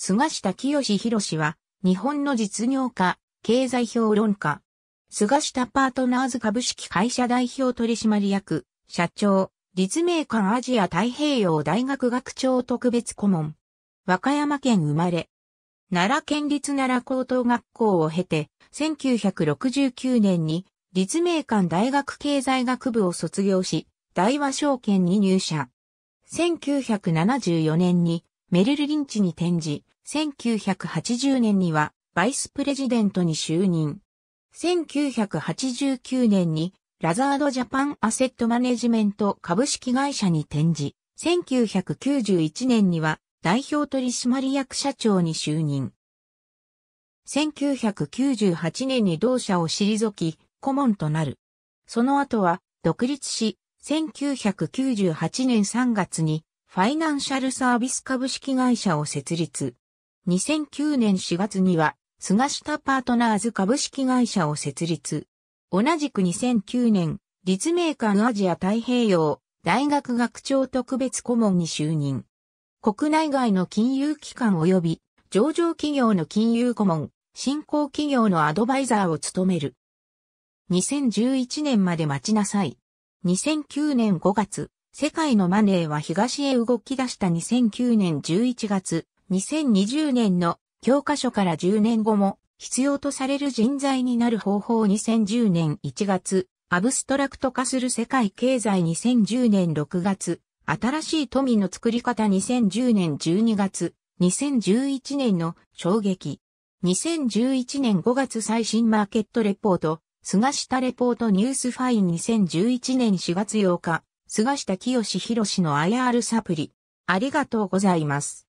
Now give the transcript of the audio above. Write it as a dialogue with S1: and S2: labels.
S1: 菅下
S2: 清博士は、日本の実業家、経済評論家、菅下パートナーズ株式会社代表取締役、社長、立命館アジア太平洋大学学長特別顧問。和歌山県生まれ。奈良県立奈良高等学校を経て、1969年に立命館大学経済学部を卒業し、大和証券に入社。1974年にメリル・リンチに転じ、1980年にはバイスプレジデントに就任。1989年にラザードジャパンアセットマネジメント株式会社に転じ、1991年には代表取締役社長に就任。1998年に同社を退き、顧問となる。その後は独立し、1998年3月にファイナンシャルサービス株式会社を設立。2009年4月には、菅下パートナーズ株式会社を設立。同じく2009年、立命館アジア太平洋大学学長特別顧問に就任。国内外の金融機関及び上場企業の金融顧問、新興企業のアドバイザーを務める。2011年まで待ちなさい。2009年5月、世界のマネーは東へ動き出した2009年11月、2020年の教科書から10年後も必要とされる人材になる方法2010年1月、アブストラクト化する世界経済2010年6月、新しい富の作り方2010年12月、2011年の衝撃。2011年5月最新マーケットレポート、菅下レポートニュースファイン2011年4月8日、菅下清博の IR サプリ。ありがとうございます。